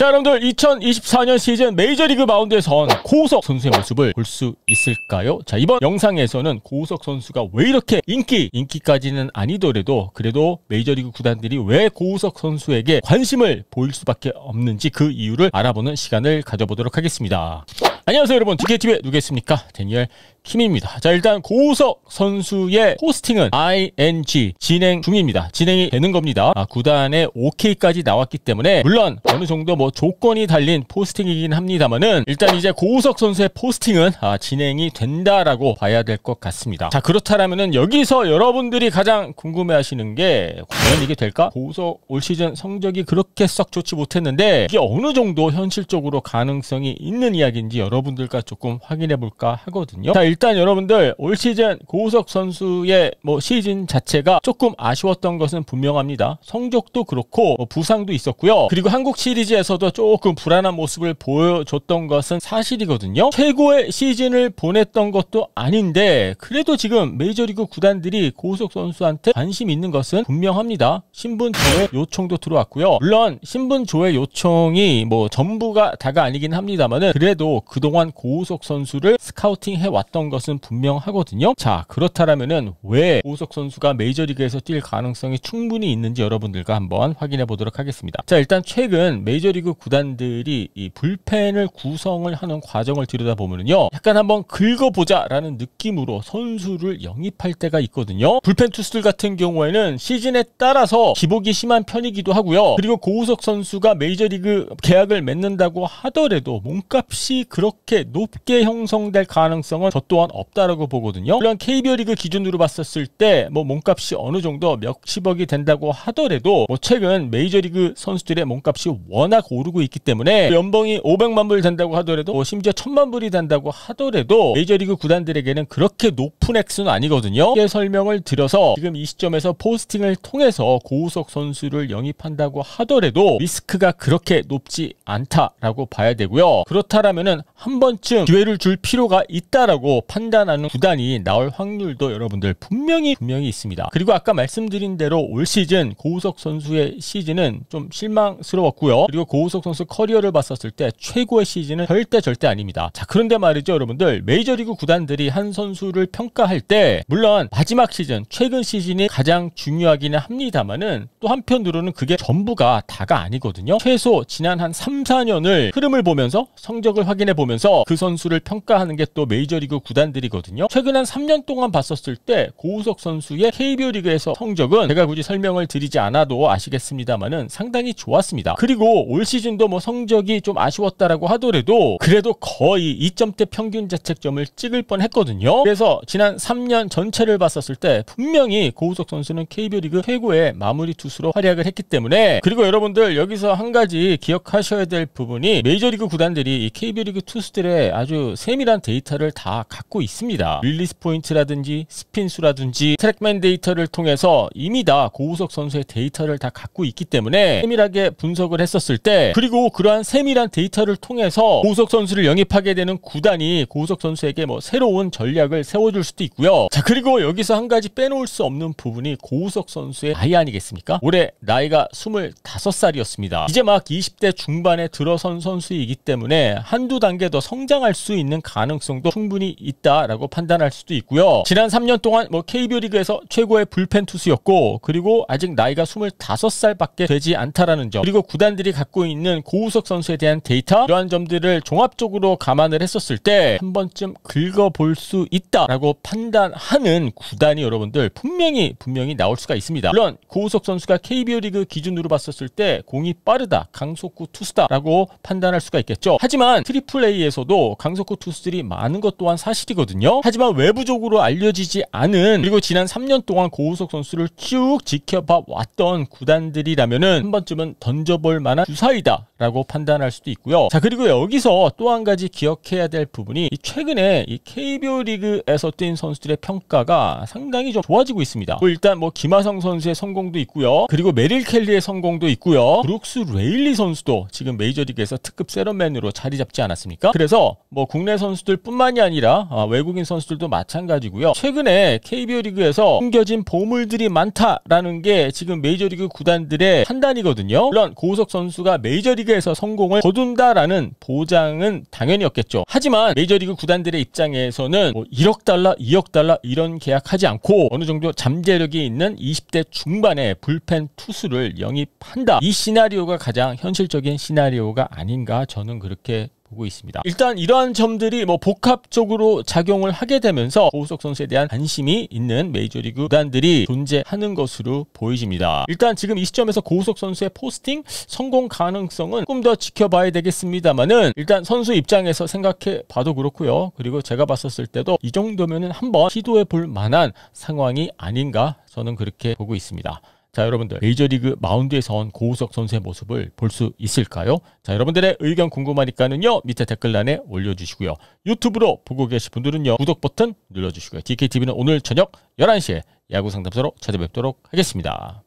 자, 여러분들 2024년 시즌 메이저리그 마운드에선 고우석 선수의 모습을 볼 수 있을까요? 자, 이번 영상에서는 고우석 선수가 왜 이렇게 인기, 인기까지는 아니더라도 그래도 메이저리그 구단들이 왜 고우석 선수에게 관심을 보일 수밖에 없는지 그 이유를 알아보는 시간을 가져보도록 하겠습니다. 안녕하세요, 여러분. d k t v 누구겠습니까? 데니얼 킴입니다. 자, 일단 고우석 선수의 호스팅은 ING 진행 중입니다. 진행이 되는 겁니다. 아, 구단에 OK까지 나왔기 때문에 물론 어느 정도 뭐 조건이 달린 포스팅이긴 합니다만은 일단 이제 고우석 선수의 포스팅은 아, 진행이 된다라고 봐야 될 것 같습니다. 자, 그렇다면은 여기서 여러분들이 가장 궁금해 하시는 게 과연 이게 될까? 고우석 올 시즌 성적이 그렇게 썩 좋지 못했는데 이게 어느 정도 현실적으로 가능성이 있는 이야기인지 여러분들과 조금 확인해 볼까 하거든요. 자, 일단 여러분들 올 시즌 고우석 선수의 뭐 시즌 자체가 조금 아쉬웠던 것은 분명합니다. 성적도 그렇고 뭐 부상도 있었고요. 그리고 한국 시리즈에서도 조금 불안한 모습을 보여줬던 것은 사실이거든요. 최고의 시즌을 보냈던 것도 아닌데 그래도 지금 메이저리그 구단들이 고우석 선수한테 관심 있는 것은 분명합니다. 신분 조회 요청도 들어왔고요. 물론 신분 조회 요청이 뭐 전부가 다가 아니긴 합니다만은 그래도 그동안 고우석 선수를 스카우팅 해왔던 올라 것은 분명하거든요. 자, 그렇다면은 왜 오석 선수가 메이저리그에서 뛸 가능성이 충분히 있는지 여러분들과 한번 확인해 보도록 하겠습니다. 자, 일단 최근 메이저리그 구단들이 이 불펜을 구성을 하는 과정을 들여다보면요. 약간 한번 긁어보자라는 느낌으로 선수를 영입할 때가 있거든요. 불펜 투수들 같은 경우에는 시즌에 따라서 기복이 심한 편이기도 하고요. 그리고 고우석 선수가 메이저리그 계약을 맺는다고 하더라도 몸값이 그렇게 높게 형성될 가능성은 또한 없다라고 보거든요. 물론 KBO 리그 기준으로 봤었을 때 뭐 몸값이 어느 정도 몇십억이 된다고 하더라도 뭐 최근 메이저리그 선수들의 몸값이 워낙 오르고 있기 때문에 연봉이 500만 불 된다고 하더라도 뭐 심지어 천만 불이 된다고 하더라도 메이저리그 구단들에게는 그렇게 높은 액수는 아니거든요. 이게 설명을 들어서 지금 이 시점에서 포스팅을 통해서 고우석 선수를 영입한다고 하더라도 리스크가 그렇게 높지 않다라고 봐야 되고요. 그렇다라면한 번쯤 기회를 줄 필요가 있다라고 판단하는 구단이 나올 확률도 여러분들 분명히 분명히 있습니다. 그리고 아까 말씀드린 대로 올 시즌 고우석 선수의 시즌은 좀 실망스러웠고요. 그리고 고우석 선수 커리어를 봤었을 때 최고의 시즌은 절대 절대 아닙니다. 자 그런데 말이죠 여러분들 메이저리그 구단들이 한 선수를 평가할 때 물론 마지막 시즌 최근 시즌이 가장 중요하기는 합니다만은 또 한편으로는 그게 전부가 다가 아니거든요. 최소 지난 한 3, 4년을 흐름을 보면서 성적을 확인해 보면서 그 선수를 평가하는 게 또 메이저리그 구단들이거든요. 최근 한 3년 동안 봤었을 때 고우석 선수의 KBO 리그에서 성적은 제가 굳이 설명을 드리지 않아도 아시겠습니다만은 상당히 좋았습니다. 그리고 올 시즌도 뭐 성적이 좀 아쉬웠다라고 하더라도 그래도 거의 2점대 평균 자책점을 찍을 뻔했거든요. 그래서 지난 3년 전체를 봤었을 때 분명히 고우석 선수는 KBO 리그 최고의 마무리 투수로 활약을 했기 때문에 그리고 여러분들 여기서 한 가지 기억하셔야 될 부분이 메이저리그 구단들이 이 KBO 리그 투수들의 아주 세밀한 데이터를 다 갖고 있습니다. 릴리스 포인트라든지 스핀수라든지 트랙맨 데이터를 통해서 이미 다 고우석 선수의 데이터를 다 갖고 있기 때문에 세밀하게 분석을 했었을 때 그리고 그러한 세밀한 데이터를 통해서 고우석 선수를 영입하게 되는 구단이 고우석 선수에게 뭐 새로운 전략을 세워줄 수도 있고요. 자 그리고 여기서 한 가지 빼놓을 수 없는 부분이 고우석 선수의 나이 아니겠습니까? 올해 나이가 25살이었습니다. 이제 막 20대 중반에 들어선 선수이기 때문에 한두 단계 더 성장할 수 있는 가능성도 충분히 있습니다. 있다라고 판단할 수도 있고요. 지난 3년 동안 뭐 KBO 리그에서 최고의 불펜 투수였고 그리고 아직 나이가 25살밖에 되지 않다라는 점 그리고 구단들이 갖고 있는 고우석 선수에 대한 데이터 이러한 점들을 종합적으로 감안을 했었을 때 한 번쯤 긁어볼 수 있다라고 판단하는 구단이 여러분들 분명히 분명히 나올 수가 있습니다. 물론 고우석 선수가 KBO 리그 기준으로 봤었을 때 공이 빠르다 강속구 투수다라고 판단할 수가 있겠죠. 하지만 트리플 A에서도 강속구 투수들이 많은 것 또한 사실 사실이거든요. 하지만 외부적으로 알려지지 않은 그리고 지난 3년 동안 고우석 선수를 쭉 지켜봐 왔던 구단들이라면한 번쯤은 던져볼 만한 주사이다라고 판단할 수도 있고요. 자 그리고 여기서 또 한 가지 기억해야 될 부분이 이 최근에 이 KBO 리그에서 뛴 선수들의 평가가 상당히 좀 좋아지고 있습니다. 뭐 일단 뭐 김하성 선수의 성공도 있고요. 그리고 메릴 켈리의 성공도 있고요. 브룩스 레일리 선수도 지금 메이저리그에서 특급 세럼맨으로 자리 잡지 않았습니까? 그래서 뭐 국내 선수들뿐만이 아니라 어, 외국인 선수들도 마찬가지고요. 최근에 KBO 리그에서 숨겨진 보물들이 많다라는 게 지금 메이저리그 구단들의 판단이거든요. 물론 고우석 선수가 메이저리그에서 성공을 거둔다라는 보장은 당연히없겠죠 하지만 메이저리그 구단들의 입장에서는 뭐 1억 달러, 2억 달러 이런 계약하지 않고 어느 정도 잠재력이 있는 20대 중반의 불펜 투수를 영입한다. 이 시나리오가 가장 현실적인 시나리오가 아닌가 저는 그렇게 보고 있습니다. 일단 이러한 점들이 뭐 복합적으로 작용을 하게 되면서 고우석 선수에 대한 관심이 있는 메이저리그 구단들이 존재하는 것으로 보여집니다. 일단 지금 이 시점에서 고우석 선수의 포스팅 성공 가능성은 조금 더 지켜봐야 되겠습니다만은 일단 선수 입장에서 생각해 봐도 그렇고요. 그리고 제가 봤었을 때도 이 정도면은 한번 시도해 볼 만한 상황이 아닌가 저는 그렇게 보고 있습니다. 자, 여러분들 메이저리그 마운드에서 온 고우석 선수의 모습을 볼 수 있을까요? 자, 여러분들의 의견 궁금하니까는요. 밑에 댓글란에 올려주시고요. 유튜브로 보고 계신 분들은요. 구독 버튼 눌러주시고요. DKTV는 오늘 저녁 11시에 야구 상담소로 찾아뵙도록 하겠습니다.